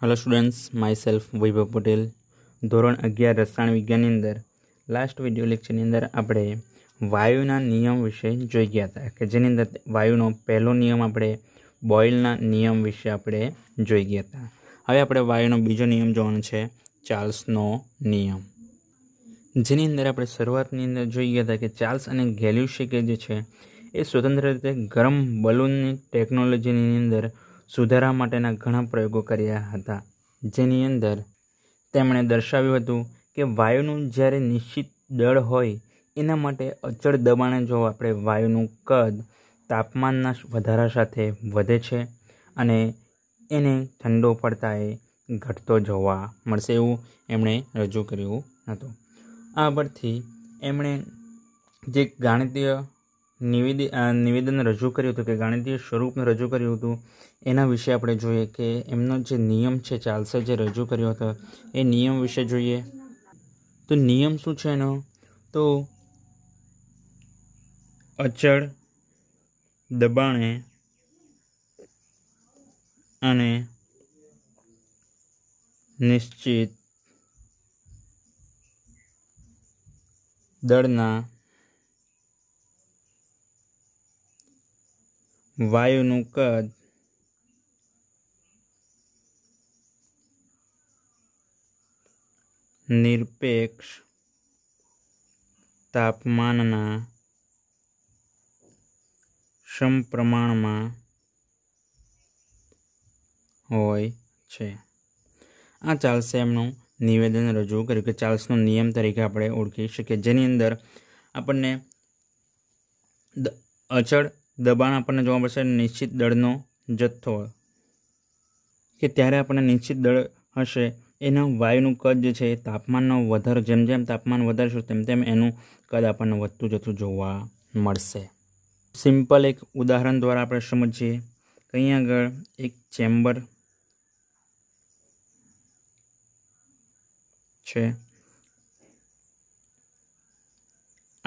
hello students my self Vaibhav Patel ધોરણ અગિયાર રસાયણ વિજ્ઞાનની અંદર લાસ્ટ વિડિયો લેક્ચરની અંદર આપણે વાયુના નિયમ વિશે જોઈ ગયા હતા કે જેની અંદર વાયુનો પહેલો નિયમ આપણે બોઇલના નિયમ વિશે આપણે જોઈ ગયા હતા હવે આપણે વાયુનો બીજો નિયમ જોવાનો છે ચાર્લ્સનો નિયમ જેની અંદર આપણે શરૂઆતની અંદર જોઈ ગયા હતા કે ચાર્લ્સ અને ગેલ્યુશિકે જે છે એ સ્વતંત્ર રીતે ગરમ બલૂનની ટેકનોલોજીની અંદર સુધારા માટેના ઘણા પ્રયોગો કર્યા હતા જેની અંદર તેમણે દર્શાવ્યું હતું કે વાયુનું જ્યારે નિશ્ચિત દળ હોય એના માટે અચળ દબાણે જો આપણે વાયુનું કદ તાપમાનના વધારા સાથે વધે છે અને એને ઠંડો પડતા એ ઘટતો જોવા મળશે એવું એમણે રજૂ કર્યું હતું આ પરથી એમણે જે ગાણિતીય નિવેદન રજૂ કર્યું હતું કે ગાણિતીય સ્વરૂપને રજૂ કર્યું હતું એના વિશે આપણે જોઈએ કે એમનો જે નિયમ છે ચાર્લ્સે જે રજૂ કર્યો હતો એ નિયમ વિશે જોઈએ તો નિયમ શું છે એનો તો અચળ દબાણે અને નિશ્ચિત દળના વાયુનું કદ નિરપેક્ષ તાપમાનના સમપ્રમાણમાં હોય છે આ ચાર્લ્સે એમનું નિવેદન રજૂ કર્યું કે ચાર્લ્સનો નિયમ તરીકે આપણે ઓળખી શકીએ જેની અંદર આપણને અચળ દબાણ આપણને જોવા મળશે નિશ્ચિત દળનો જથ્થો કે ત્યારે આપણને નિશ્ચિત દળ હશે એના વાયુનું કદ જે છે એ તાપમાનનો વધારો જેમ જેમ તાપમાન વધારશું તેમ તેમ એનું કદ આપણને વધતું જતું જોવા મળશે સિમ્પલ એક ઉદાહરણ દ્વારા આપણે સમજીએ અહીં આગળ એક ચેમ્બર છે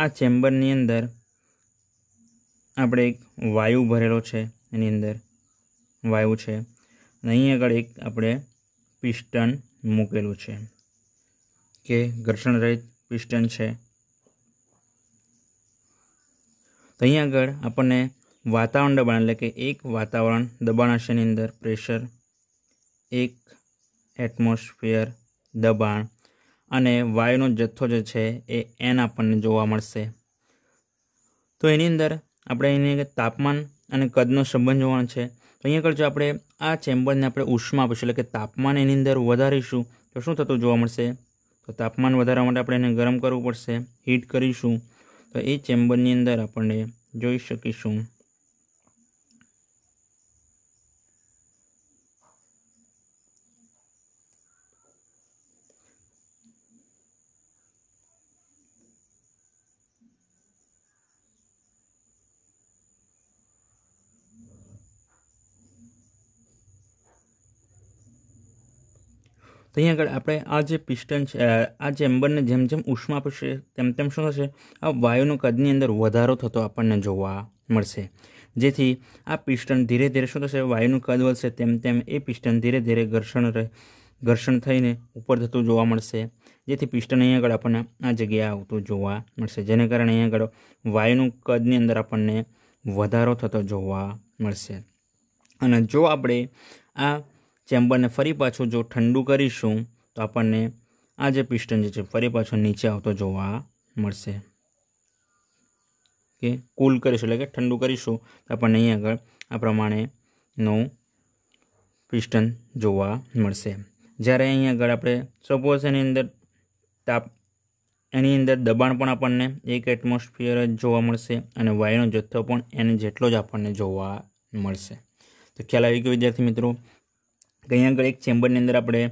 આ ચેમ્બરની અંદર આપણે એક વાયુ ભરેલો છે એની અંદર વાયુ છે અહીં આગળ એક આપણે પિસ્ટન મૂકેલું છે કે ઘર્ષણરહિત પિસ્ટન છે તો અહીં આગળ આપણને વાતાવરણ દબાણ એટલે કે એક વાતાવરણ દબાણ હશે એની અંદર પ્રેશર એક એટમોસ્ફિયર દબાણ અને વાયુનો જથ્થો જે છે એ એન આપણને જોવા મળશે તો એની અંદર આપણે એને તાપમાન અને કદનો સંબંધ જોવાનો છે તો અહીં આગળ જો આપણે આ ચેમ્બરને આપણે ઉષ્મા આપીશું એટલે કે તાપમાન એની અંદર વધારીશું તો શું થતું જોવા મળશે તો તાપમાન વધારવા માટે આપણે એને ગરમ કરવું પડશે હીટ કરીશું તો એ ચેમ્બરની અંદર આપણને જોઈ શકીશું તો અહીંયા આગળ આપણે આ જે પિસ્ટન છે આ ચેમ્બરને જેમ જેમ ઉષ્મા પડશે તેમ તેમ શું થશે આ વાયુનું કદની અંદર વધારો થતો આપણને જોવા મળશે જેથી આ પિસ્ટન ધીરે ધીરે શું થશે વાયુનું કદ વધશે તેમ તેમ એ પિસ્ટન ધીરે ધીરે ઘર્ષણ રહે ઘર્ષણ થઈને ઉપર થતું જોવા મળશે જેથી પિસ્ટન અહીં આગળ આપણને આ જગ્યાએ આવતું જોવા મળશે જેને કારણે અહીં આગળ વાયુનું કદની અંદર આપણને વધારો થતો જોવા મળશે અને જો આપણે આ ચેમ્બરને ફરી પાછું જો ઠંડુ કરીશું તો આપણને આ જે પિસ્ટન જે છે ફરી પાછો નીચે આવતો જોવા મળશે કે કૂલ કરીશું એટલે કે ઠંડુ કરીશું તો આપણને અહીં આગળ આ પ્રમાણેનું પિસ્ટન જોવા મળશે જ્યારે અહીં આગળ આપણે સપોઝ એની અંદર તાપ એની અંદર દબાણ પણ આપણને એક એટમોસ્ફિયર જ જોવા મળશે અને વાયુનો જથ્થો પણ એને જેટલો જ આપણને જોવા મળશે તો ખ્યાલ આવી ગયો વિદ્યાર્થી મિત્રો અહીં આગળ એક ચેમ્બરની અંદર આપણે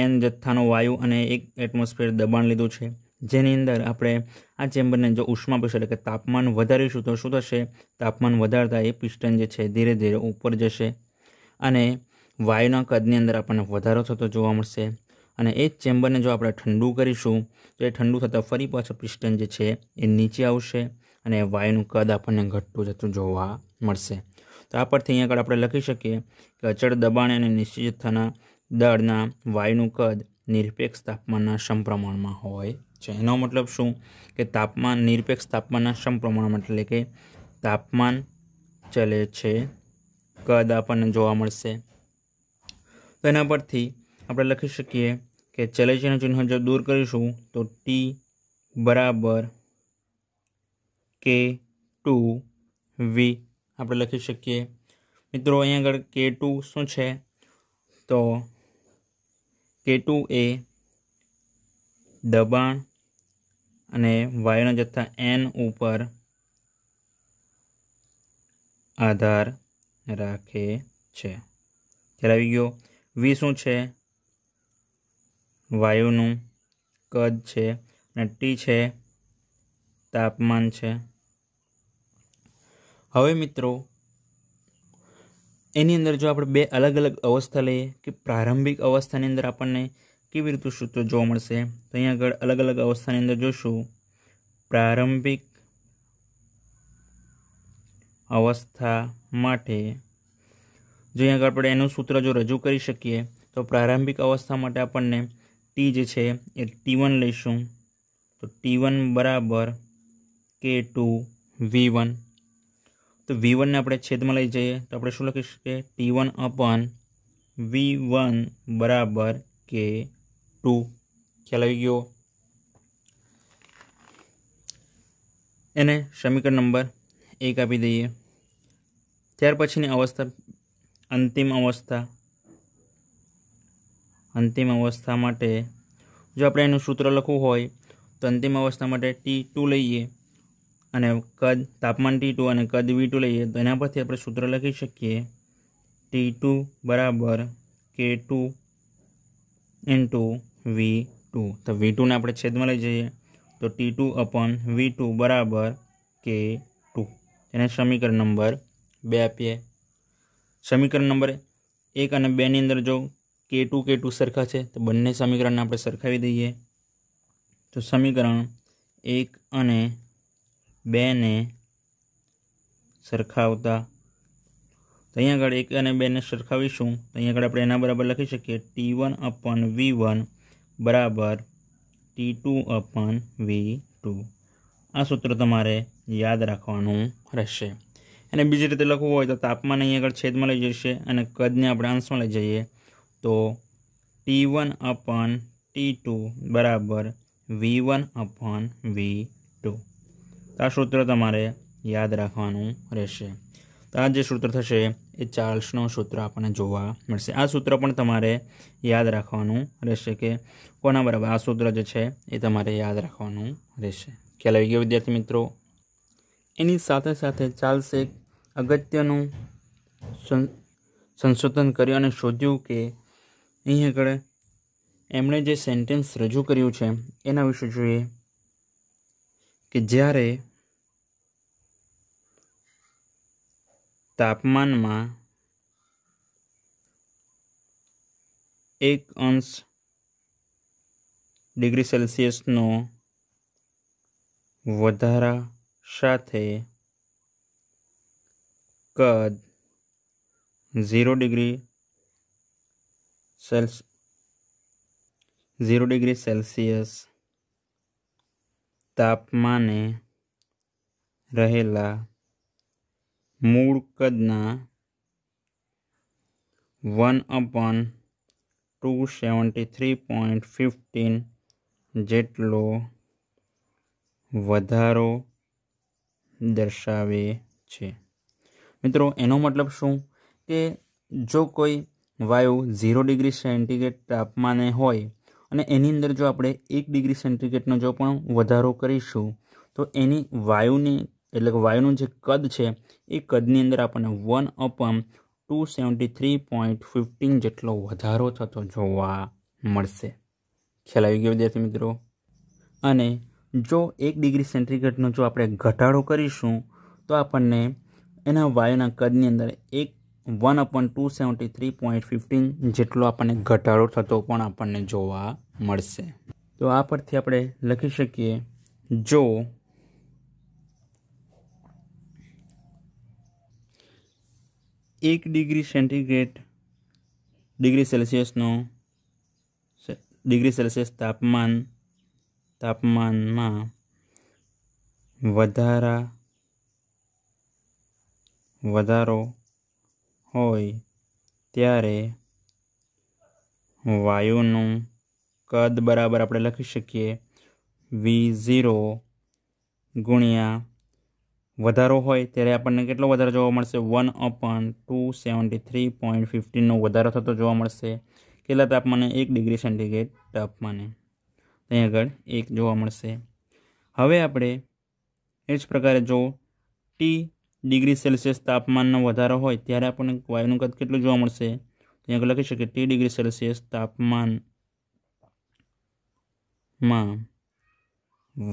એન જથ્થાનો વાયુ અને એક એટમોસ્ફિયર દબાણ લીધું છે જેની અંદર આપણે આ ચેમ્બરને જો ઉષ્મા પીશું એટલે કે તાપમાન વધારીશું તો શું થશે તાપમાન વધારતા એ પિસ્ટન જે છે ધીરે ધીરે ઉપર જશે અને વાયુના કદની અંદર આપણને વધારો થતો જોવા મળશે અને એ જ ચેમ્બરને જો આપણે ઠંડુ કરીશું તો એ ઠંડુ થતાં ફરી પાછું પિસ્ટન જે છે એ નીચે આવશે અને વાયુનું કદ આપણને ઘટતું જતું જોવા મળશે તો આ પરથી અહીંયા આગળ આપણે લખી શકીએ કે અચળ દબાણ અને નિશ્ચિત જથ્થાના દળના વાયુનું કદ નિરપેક્ષ તાપમાનના સમપ્રમાણમાં હોય છે એનો મતલબ શું કે તાપમાન નિરપેક્ષ તાપમાનના સમપ્રમાણમાં એટલે કે તાપમાન ચલે છે કદ આપણને જોવા મળશે તો એના પરથી આપણે લખી શકીએ કે ચલે છેનું ચિહ્ન જો દૂર કરીશું તો ટી બરાબર કે ટુ વી આપણે લખી શકીએ મિત્રો અહીં આગળ કે ટુ શું છે તો કે ટુ એ દબાણ અને વાયુના જથ્થા એન ઉપર આધાર રાખે છે ત્યારે આવી ગયો વી શું છે વાયુનું કદ છે અને ટી છે તાપમાન છે હવે મિત્રો એની અંદર જો આપણે બે અલગ અલગ અવસ્થા લઈએ કે પ્રારંભિક અવસ્થાની અંદર આપણને કેવી રીતનું સૂત્ર જોવા મળશે તો અહીં આગળ અલગ અલગ અવસ્થાની અંદર જોશું પ્રારંભિક અવસ્થા માટે જો અહીં આગળ આપણે એનું સૂત્ર જો રજૂ કરી શકીએ તો પ્રારંભિક અવસ્થા માટે આપણને ટી જે છે એ ટી લઈશું તો ટી બરાબર કે ટુ વી વન તો વી વનને આપણે છેદમાં લઈ જઈએ તો આપણે શું લખી શકીએ T one upon V one બરાબર કે ટુ ખ્યાલ આવી ગયો એને સમીકરણ નંબર એક આપી દઈએ ત્યાર પછીની અવસ્થા અંતિમ અવસ્થા અંતિમ અવસ્થા માટે જો આપણે એનું સૂત્ર લખવું હોય તો અંતિમ અવસ્થા માટે ટી ટુ લઈએ અને કદ તાપમાન ટી ટુ અને કદ વી ટુ લઈએ તો એના પરથી આપણે સૂત્ર લખી શકીએ ટી ટુ બરાબર કે ટુ ઇન્ટુ વી ટુ તો વી ટુને આપણે છેદમાં લઈ જઈએ તો T two upon V two બરાબર કે ટુ એને સમીકરણ નંબર બે આપીએ સમીકરણ નંબર એક અને બેની અંદર જો કે ટુ કે ટુ સરખા છે તો બંને સમીકરણને આપણે સરખાવી દઈએ તો સમીકરણ એક અને બેને સરખાવતા તો અહીંયા આગળ એક અને બેને સરખાવીશું તો અહીંયા આગળ આપણે એના બરાબર લખી શકીએ T one upon V one બરાબર T two upon V two આ સૂત્ર તમારે યાદ રાખવાનું રહેશે અને બીજી રીતે લખવું હોય તો તાપમાન અહીં આગળ છેદમાં લઈ જશે અને કદને આપણે અંશમાં લઈ જઈએ તો T one upon T two બરાબર વી વન અપન વી તો આ સૂત્ર તમારે યાદ રાખવાનું રહેશે તો આ જે સૂત્ર થશે એ ચાર્લ્સનું સૂત્ર આપણને જોવા મળશે આ સૂત્ર પણ તમારે યાદ રાખવાનું રહેશે કે કોના બરાબર આ સૂત્ર જે છે એ તમારે યાદ રાખવાનું રહેશે ખ્યાલ આવી ગયો વિદ્યાર્થી મિત્રો એની સાથે સાથે ચાર્લ્સ એક અગત્યનું સંશોધન કર્યું અને શોધ્યું કે અહીં આગળ એમણે જે સેન્ટેન્સ રજૂ કર્યું છે એના વિશે જોઈએ કે જ્યારે તાપમાનમાં એક અંશ ડિગ્રી સેલ્સિયસનો વધારા સાથે કદ ઝીરો ડિગ્રી સેલ્સ ઝીરો ડિગ્રી સેલ્સિયસ તાપમાને રહેલા મૂળ કદના one upon two seventy three point fifteen જેટલો વધારો દર્શાવે છે મિત્રો એનો મતલબ શું કે જો કોઈ વાયુ ઝીરો ડિગ્રી સેન્ટીગ્રેડ તાપમાને હોય અને એની અંદર જો આપણે એક ડિગ્રી સેન્ટિગ્રેડનો જો પણ વધારો કરીશું તો એની વાયુની એટલે કે વાયુનું જે કદ છે એ કદની અંદર આપણને one upon two seventy three point fifteen જેટલો વધારો થતો જોવા મળશે ખ્યાલ આવી ગયો વિદ્યાર્થી મિત્રો અને જો એક ડિગ્રી સેન્ટિગ્રેડનો જો આપણે ઘટાડો કરીશું તો આપણને એના વાયુના કદની અંદર એક one upon two seventy three point fifteen જેટલો આપણને ઘટાડો થતો પણ આપણને જોવા મળશે તો આ પરથી આપણે લખી શકીએ જો એક ડિગ્રી સેન્ટીગ્રેડ ડિગ્રી સેલ્સિયસનો ડિગ્રી સેલ્સિયસ તાપમાન તાપમાનમાં વધારા વધારો હોય ત્યારે વાયુનું કદ બરાબર આપણે લખી શકીએ વી ઝીરો ગુણ્યા વધારો હોય ત્યારે આપણને કેટલો વધારો જોવા મળશે one upon two seventy three point ફિફ્ટીનનો વધારો થતો જોવા મળશે કેટલા તાપમાને એક ડિગ્રી સેન્ટીગ્રેડ તાપમાને અહીં આગળ એક જોવા મળશે હવે આપણે એ જ પ્રકારે જો ટી ડિગ્રી સેલ્સિયસ તાપમાનનો વધારો હોય ત્યારે આપણને વાયુનું કદ કેટલું જોવા મળશે ત્યાં લખી શકે ટી ડિગ્રી સેલ્સિયસ તાપમાનમાં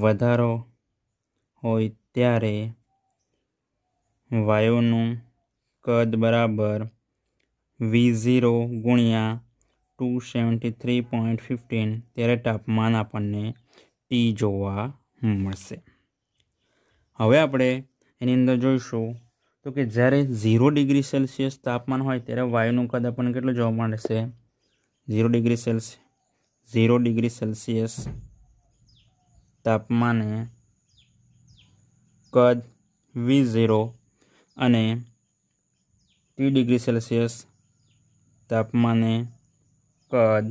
વધારો હોય ત્યારે વાયુનું કદ બરાબર વી ઝીરો ગુણ્યા two seventy three point fifteen ત્યારે તાપમાન આપણને ટી જોવા મળશે હવે આપણે એની અંદર જોઈશું તો કે જ્યારે ઝીરો ડિગ્રી સેલ્સિયસ તાપમાન હોય ત્યારે વાયુનું કદ આપણને કેટલું જોવા મળશે zero degree Celsius zero degree Celsius તાપમાને કદ વી ઝીરો અને ત્રીસ ડિગ્રી સેલ્સિયસ તાપમાને કદ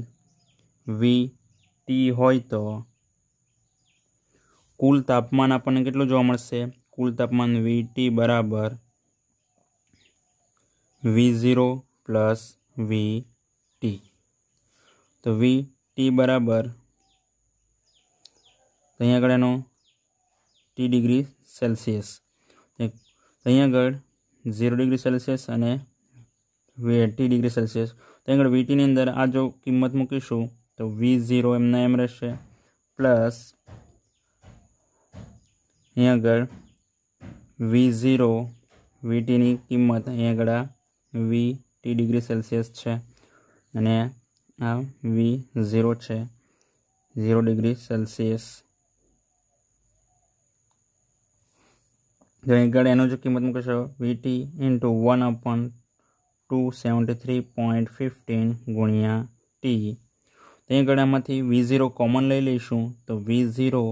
વી ટી હોય તો કુલ તાપમાન આપણને કેટલું જોવા મળશે કુલ તાપમાન વીટી બરાબર V zero plus V T તો વી ટી બરાબર અહીં આગળ એનો ટી ડિગ્રી સેલ્સિયસ અહીંયા આગળ ઝીરો ડિગ્રી સેલ્સિયસ અને વી ટી ડિગ્રી સેલ્સિયસ તો આગળ વીટીની અંદર આ જો કિંમત મૂકીશું તો વી ઝીરો એમના એમ રહેશે પ્લસ અહીંયા આગળ વી ઝીરો વીટીની કિંમત અહીં આગળ વી ટી ડિગ્રી સેલ્સિયસ છે અને આ વી ઝીરો છે ઝીરો ડિગ્રી સેલ્સિયસ જો આગળ એનો જો કિંમત મૂકશો T into one upon two seventy three point fifteen ગુણ્યા ટી તો આગળ આમાંથી વી ઝીરો કોમન લઈ લઈશું તો વી ઝીરો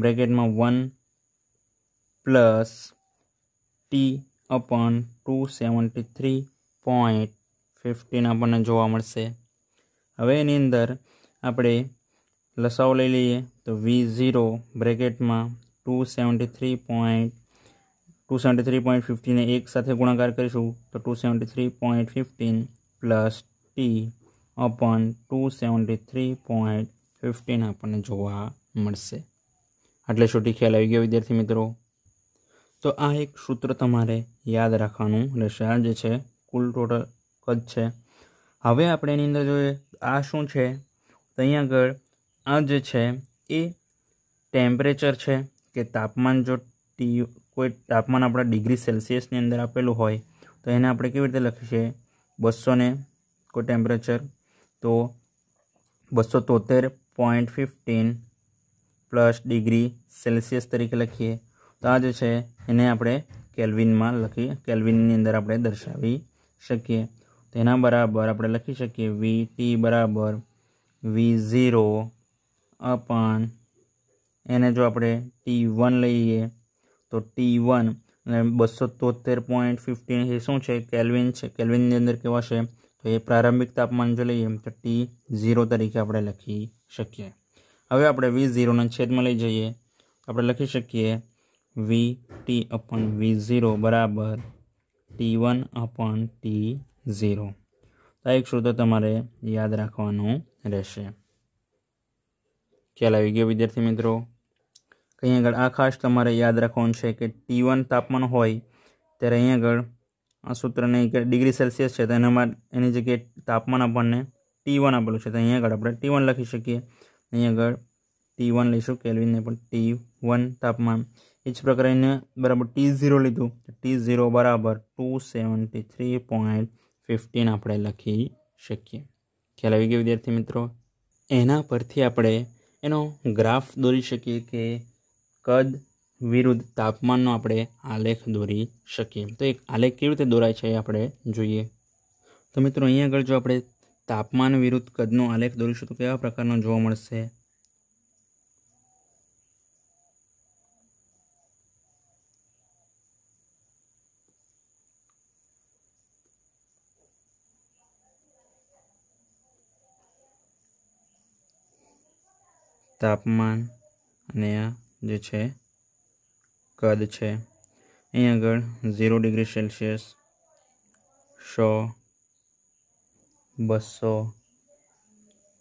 બ્રેકેટમાં one plus T upon two seventy three point fifteen આપણને જોવા મળશે હવે એની અંદર આપણે લસાઓ લઈ લઈએ તો વી ઝીરો બ્રેકેટમાં two seventy three point two seventy three point ફિફ્ટીને એક સાથે ગુણાકાર કરીશું તો two seventy three point fifteen plus T upon two seventy three point fifteen આપણને જોવા મળશે એટલે સુધી ખ્યાલ આવી ગયો વિદ્યાર્થી મિત્રો તો આ એક સૂત્ર તમારે યાદ રાખવાનું રહેશે આ જે છે કુલ ટોટલ કદ છે હવે આપણે એની અંદર જોઈએ આ શું છે તો અહીં આગળ આ જે છે એ ટેમ્પરેચર છે કે તાપમાન જો ટી કોઈ તાપમાન આપણા ડિગ્રી સેલ્સિયસની અંદર આપેલું હોય તો એને આપણે કેવી રીતે લખીએ બસો ને કોઈ ટેમ્પરેચર તો બસો તોતેર point fifteen plus degree Celsius તરીકે લખીએ તો આ જે છે એને આપણે કેલ્વિનમાં લખી કેલ્વિનની અંદર આપણે દર્શાવી શકીએ તેના બરાબર આપણે લખી શકીએ વી ટી બરાબર વી ઝીરો અપન એને જો આપણે ટી વન લઈએ તો ટી વન અને બસો તોતેર પોઈન્ટ ફિફ્ટીન એ શું છે કેલ્વિન છે કેલ્વિનની અંદર કેવા છે તો એ પ્રારંભિક તાપમાન જો લઈએ તો ટી ઝીરો તરીકે આપણે લખી શકીએ હવે આપણે વી ઝીરોના છેદમાં લઈ જઈએ આપણે લખી શકીએ V T upon V zero બરાબર T one upon T zero તો એક સૂત્ર તમારે યાદ રાખવાનું રહેશે ખ્યાલ આવી ગયો વિદ્યાર્થી મિત્રો અહીં આગળ આ ખાસ તમારે યાદ રાખવાનું છે કે ટી વન તાપમાન હોય ત્યારે અહીં આગળ આ સૂત્રને ડિગ્રી સેલ્સિયસ છે તો એનામાં એની જગ્યાએ તાપમાન આપણને ટી વન આપેલું છે તો અહીં આગળ આપણે ટી વન લખી શકીએ અહીં આગળ ટી વન લઈશું કેલ્વિનને પણ ટી વન તાપમાન એ જ પ્રકારે એને બરાબર ટી ઝીરો લીધું ટી ઝીરો બરાબર two seventy three point fifteen આપણે લખી શકીએ ખ્યાલ આવી ગયો વિદ્યાર્થી મિત્રો એના પરથી આપણે એનો ગ્રાફ દોરી શકીએ કે કદ વિરુદ્ધ તાપમાનનો આપણે આલેખ દોરી શકીએ તો એક આલેખ કેવી રીતે દોરાય છે એ આપણે જોઈએ તો મિત્રો અહીં આગળ જો આપણે તાપમાન વિરુદ્ધ કદનો આલેખ દોરીશું તો કેવા પ્રકારનો જોવા મળશે તાપમાન અને આ જે છે કદ છે અહીં આગળ ઝીરો ડિગ્રી સેલ્સિયસ સો બસો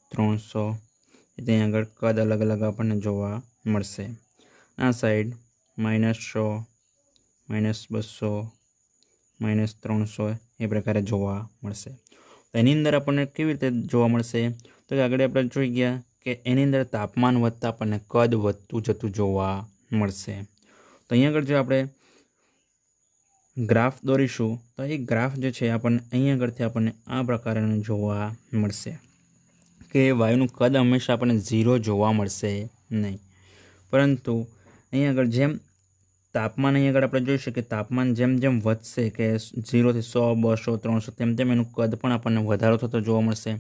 ત્રણસો ત્યાં આગળ કદ અલગ અલગ આપણને જોવા મળશે આ સાઈડ માઇનસ સો માઇનસ બસો માઇનસ ત્રણસો એ પ્રકારે જોવા મળશે તો એની અંદર આપણને કેવી રીતે જોવા મળશે તો આગળ આપણે જોઈ ગયા કે એની અંદર તાપમાન વધતા આપણને કદ વધતું જતું જોવા મળશે તો અહીં આગળ જો આપણે ગ્રાફ દોરીશું તો એ ગ્રાફ જે છે આપણને અહીં આગળથી આપણને આ પ્રકારનું જોવા મળશે કે વાયુનું કદ હંમેશા આપણને ઝીરો જોવા મળશે નહીં પરંતુ અહીંયા આગળ જેમ તાપમાન અહીં આગળ આપણે જોઈશું કે તાપમાન જેમ જેમ વધશે કે ઝીરોથી સો બસો ત્રણસો તેમ તેમ એનું કદ પણ આપણને વધારો થતો જોવા મળશે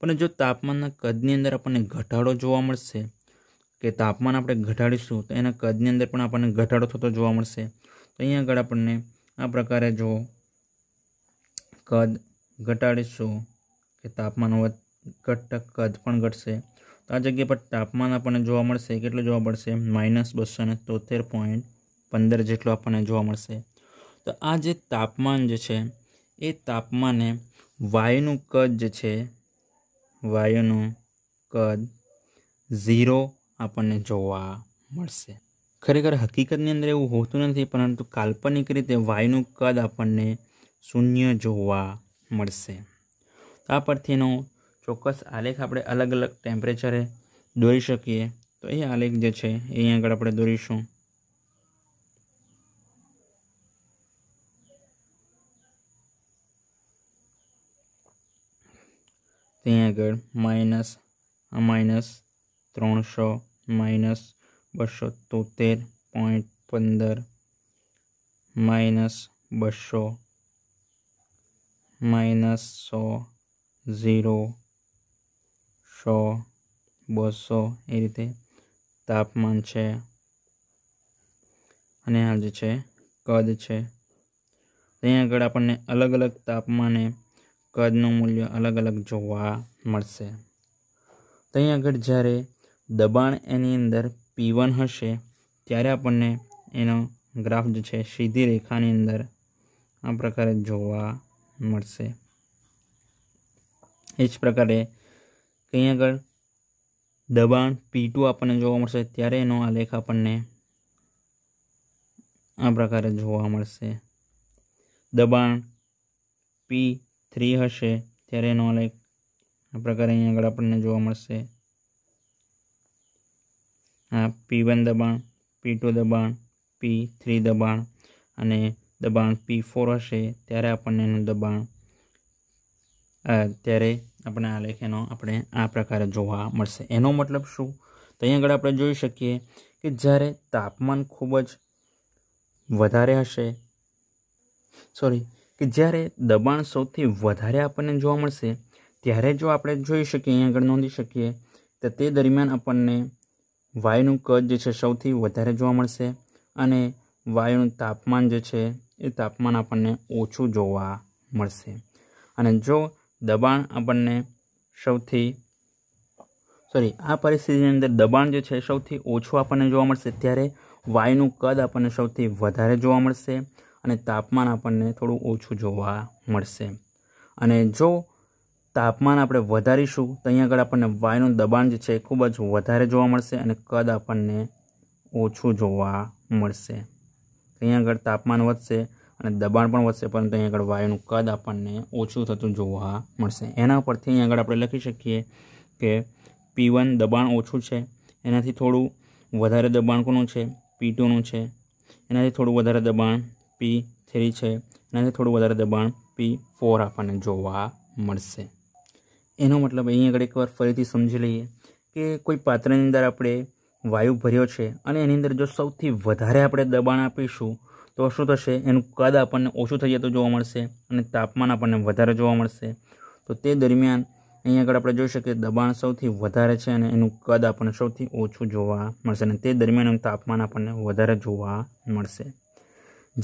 પણ જો તાપમાનના કદની અંદર આપણને ઘટાડો જોવા મળશે કે તાપમાન આપણે ઘટાડીશું તો એના કદની અંદર પણ આપણને ઘટાડો થતો જોવા મળશે તો અહીંયા આગળ આપણને આ પ્રકારે જો કદ ઘટાડીશું કે તાપમાન ઘટતા કદ પણ ઘટશે તો આ જગ્યા પર તાપમાન આપણને જોવા મળશે કેટલું જોવા મળશે માઇનસ બસો ને તોતેર પોઈન્ટ પંદર જેટલું આપણને જોવા મળશે તો આ જે તાપમાન જે છે એ તાપમાને વાયુનું કદ જે છે વાયુનું કદ ઝીરો આપણને જોવા મળશે ખરેખર હકીકતની અંદર એવું હોતું નથી પરંતુ કાલ્પનિક રીતે વાયુનું કદ આપણને શૂન્ય જોવા મળશે આ પરથીનો ચોક્કસ આલેખ આપણે અલગ અલગ ટેમ્પરેચરે દોરી શકીએ તો એ આલેખ જે છે એ અહીં આગળ આપણે દોરીશું ત્યાં આગળ માઇનસ માઇનસ ત્રણસો માઇનસ બસો તોતેર પોઈન્ટ પંદર માઇનસ બસો માઇનસ સો ઝીરો સો બસો એ રીતે તાપમાન છે અને આ જે છે કદ છે ત્યાં આગળ આપણને અલગ અલગ તાપમાને કદનું મૂલ્ય અલગ અલગ જોવા મળશે ત્યાં આગળ જ્યારે દબાણ એની અંદર પી વન હશે ત્યારે આપણને એનો ગ્રાફ જે છે સીધી રેખાની અંદર આ પ્રકારે જોવા મળશે એ જ પ્રકારે કંઈ આગળ દબાણ પી ટુ આપણને જોવા મળશે ત્યારે એનો આલેખ આપણને આ પ્રકારે જોવા મળશે દબાણ પી થ્રી હશે ત્યારે એનો લાઈક આ પ્રકારે અહીં આગળ આપણને જોવા મળશે આ પી વન દબાણ પી ટુ દબાણ પી થ્રી દબાણ અને દબાણ પી ફોર હશે ત્યારે આપણને એનું દબાણ ત્યારે આપણે આ લેખ એનો આપણે આ પ્રકારે જોવા મળશે એનો મતલબ શું તો અહીં આગળ આપણે જોઈ શકીએ કે જ્યારે તાપમાન ખૂબ જ વધારે હશે સોરી કે જ્યારે દબાણ સૌથી વધારે આપણને જોવા મળશે ત્યારે જો આપણે જોઈ શકીએ અહીં આગળ નોંધી શકીએ તો તે દરમિયાન આપણને વાયુનું કદ જે છે સૌથી વધારે જોવા મળશે અને વાયુનું તાપમાન જે છે એ તાપમાન આપણને ઓછું જોવા મળશે અને જો દબાણ આપણને સૌથી સોરી આ પરિસ્થિતિની અંદર દબાણ જે છે સૌથી ઓછું આપણને જોવા મળશે ત્યારે વાયુનું કદ આપણને સૌથી વધારે જોવા મળશે અને તાપમાન આપણને થોડું ઓછું જોવા મળશે અને જો તાપમાન આપણે વધારીશું તો અહીંયા આગળ આપણને વાયુનું દબાણ જે છે એ ખૂબ જ વધારે જોવા મળશે અને કદ આપણને ઓછું જોવા મળશે અહીંયા આગળ તાપમાન વધશે અને દબાણ પણ વધશે પરંતુ અહીંયા આગળ વાયુનું કદ આપણને ઓછું થતું જોવા મળશે એના પરથી અહીંયા આગળ આપણે લખી શકીએ કે પી વન દબાણ ઓછું છે એનાથી થોડું વધારે દબાણ કોનું છે પી ટુનું છે એનાથી થોડું વધારે દબાણ પી થ્રી છે અને થોડું વધારે દબાણ પી ફોર આપણને જોવા મળશે એનો મતલબ અહીં આગળ એકવાર ફરીથી સમજી લઈએ કે કોઈ પાત્રની અંદર આપણે વાયુ ભર્યો છે અને એની અંદર જો સૌથી વધારે આપણે દબાણ આપીશું તો શું થશે એનું કદ આપણને ઓછું થઈ જતું જોવા મળશે અને તાપમાન આપણને વધારે જોવા મળશે તો તે દરમિયાન અહીં આગળ આપણે જોઈ શકીએ દબાણ સૌથી વધારે છે અને એનું કદ આપણને સૌથી ઓછું જોવા મળશે અને તે દરમિયાન તાપમાન આપણને વધારે જોવા મળશે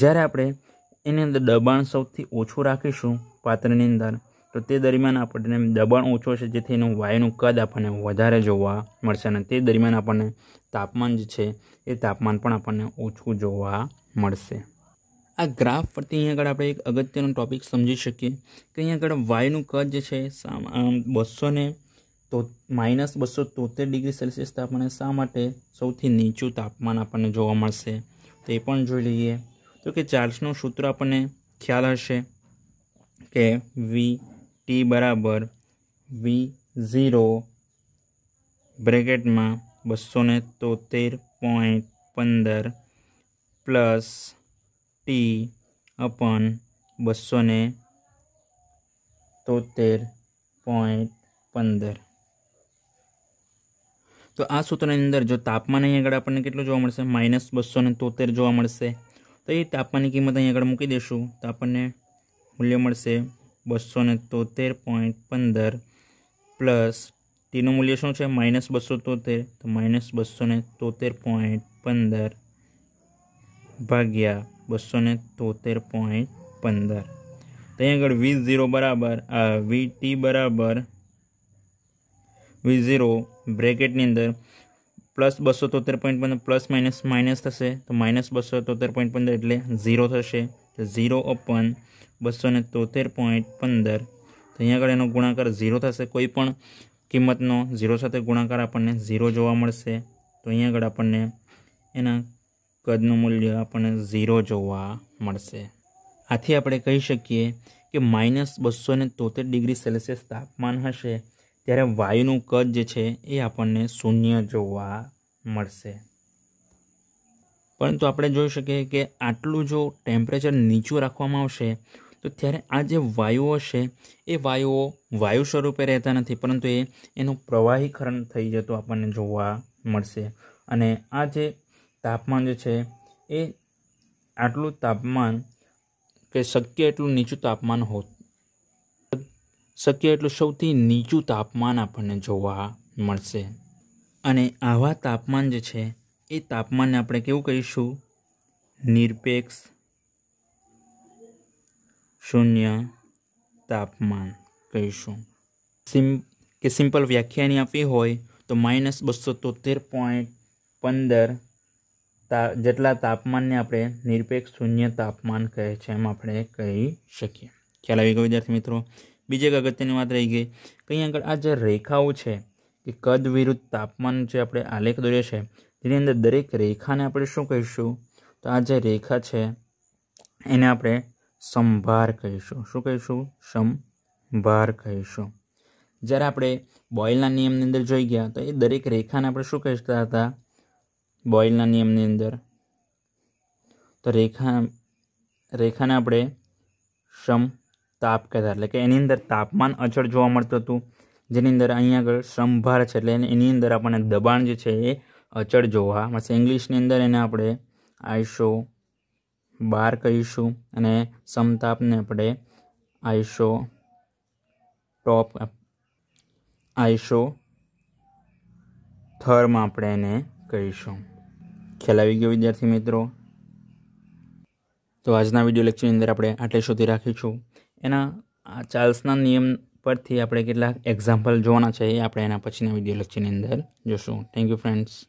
જ્યારે આપણે એની અંદર દબાણ સૌથી ઓછું રાખીશું પાત્રની અંદર તો તે દરમિયાન આપણને દબાણ ઓછું છે જેથી એનું વાયુનું કદ આપણને વધારે જોવા મળશે અને તે દરમિયાન આપણને તાપમાન જે છે એ તાપમાન પણ આપણને ઓછું જોવા મળશે આ ગ્રાફ પરથી અહીં આગળ આપણે એક અગત્યનો ટોપિક સમજી શકીએ કે અહીં આગળ વાયુનું કદ જે છે બસો ને તો માઇનસ બસો તોતેર ડિગ્રી સેલ્સિયસ તાપમાને શા માટે સૌથી નીચું તાપમાન આપણને જોવા મળશે તે પણ જોઈ લઈએ તો કે ચાર્લ્સનું સૂત્ર આપણને ખ્યાલ હશે કે વી ટી બરાબર વી ઝીરો બ્રેકેટમાં બસો ને તોતેર પોઈન્ટ પંદર પ્લસ ટી અપન બસો ને તોતેર પોઈન્ટ પંદર તો આ સૂત્રની અંદર જો તાપમાન અહીં આગળ આપણને કેટલું જોવા મળશે માઇનસ બસો તોતેર જોવા મળશે તો એ તાપમાનની કિંમત અહીંયા આગળ મૂકી દઈશું તો આપણને મૂલ્ય મળશે બસો ને તોતેર પોઈન્ટ પંદર પ્લસ ટીનું મૂલ્ય શું છે માઇનસ બસો તોતેર તો માઇનસ બસો ને તોતેર પોઈન્ટ પંદર ભાગ્યા બસો ને તોતેર પોઈન્ટ પંદર ત્યાં આગળ વીસ ઝીરો બરાબર વી ટી બરાબર વી ઝીરો બ્રેકેટની અંદર પ્લસ બસો તોતેર પોઈન્ટ પંદર પ્લસ માઇનસ માઇનસ થશે તો માઇનસ બસો તોતેર પોઈન્ટ પંદર એટલે ઝીરો થશે તો ઝીરો અપન બસો ને તોતેર પોઈન્ટ પંદર તો અહીંયા આગળ એનો ગુણાકાર ઝીરો થશે કોઈ પણ કિંમતનો ઝીરો સાથે ગુણાકાર આપણને ઝીરો જોવા મળશે તો અહીંયા આગળ આપણને એના કદનું મૂલ્ય આપણને ઝીરો જોવા મળશે આથી આપણે કહી શકીએ કે માઇનસ બસો તોતેર ડિગ્રી સેલ્સિયસ તાપમાન હશે ત્યારે વાયુનું કદ જે છે એ આપણને શૂન્ય જોવા મળશે પરંતુ આપણે જોઈ શકીએ કે આટલું જો ટેમ્પરેચર નીચું રાખવામાં આવશે તો ત્યારે આ જે વાયુઓ છે એ વાયુઓ વાયુ સ્વરૂપે રહેતા નથી પરંતુ એ એનું પ્રવાહીકરણ થઈ જતું આપણને જોવા મળશે અને આ જે તાપમાન જે છે એ આટલું તાપમાન કે શક્ય એટલું નીચું તાપમાન હોતું શક્ય એટલું સૌથી નીચું તાપમાન આપણને જોવા મળશે અને આવા તાપમાન જે છે એ તાપમાનને આપણે કેવું કહીશું નિરપેક્ષ શૂન્ય તાપમાન કહીશું સિમ કે સિમ્પલ વ્યાખ્યાની આપવી હોય તો માઇનસ બસો તોતેર પોઈન્ટ પંદર તા જેટલા તાપમાનને આપણે નિરપેક્ષ શૂન્ય તાપમાન કહે છે એમ આપણે કહી શકીએ ખ્યાલ આવી ગયો વિદ્યાર્થી મિત્રો બીજી એક અગત્યની વાત રહી ગઈ કે અહીં આગળ આ જે રેખાઓ છે કે કદ વિરુદ્ધ તાપમાન જે આપણે આલેખ દોરે છે તેની અંદર દરેક રેખાને આપણે શું કહીશું તો આ જે રેખા છે એને આપણે સંભાર કહીશું શું કહીશું સંભાર કહીશું જ્યારે આપણે બોઇલના નિયમની અંદર જોઈ ગયા તો એ દરેક રેખાને આપણે શું કહેતા હતા બોઇલના નિયમની અંદર તો રેખા રેખાને આપણે સમ તાપ કહેતા એટલે કે એની અંદર તાપમાન અચળ જોવા મળતું હતું જેની અંદર અહીંયા આગળ સંભાર છે એટલે એની અંદર આપણને દબાણ જે છે એ અચળ જોવા મળશે ઇંગ્લિશની અંદર એને આપણે આઈશો બાર કહીશું અને સમતાપને આપણે આઈશો ટોપ આઈશો થરમાં આપણે એને કહીશું ખ્યાલ આવી ગયો વિદ્યાર્થી મિત્રો તો આજના વિડીયો લેક્ચરની અંદર આપણે આટલે સુધી રાખીશું એના આ ચાર્લ્સના નિયમ પરથી આપણે કેટલાક એક્ઝામ્પલ જોવાના છે એ આપણે એના પછીના વિડીયો લેક્ચરની અંદર જોશું થેન્ક યુ ફ્રેન્ડ્સ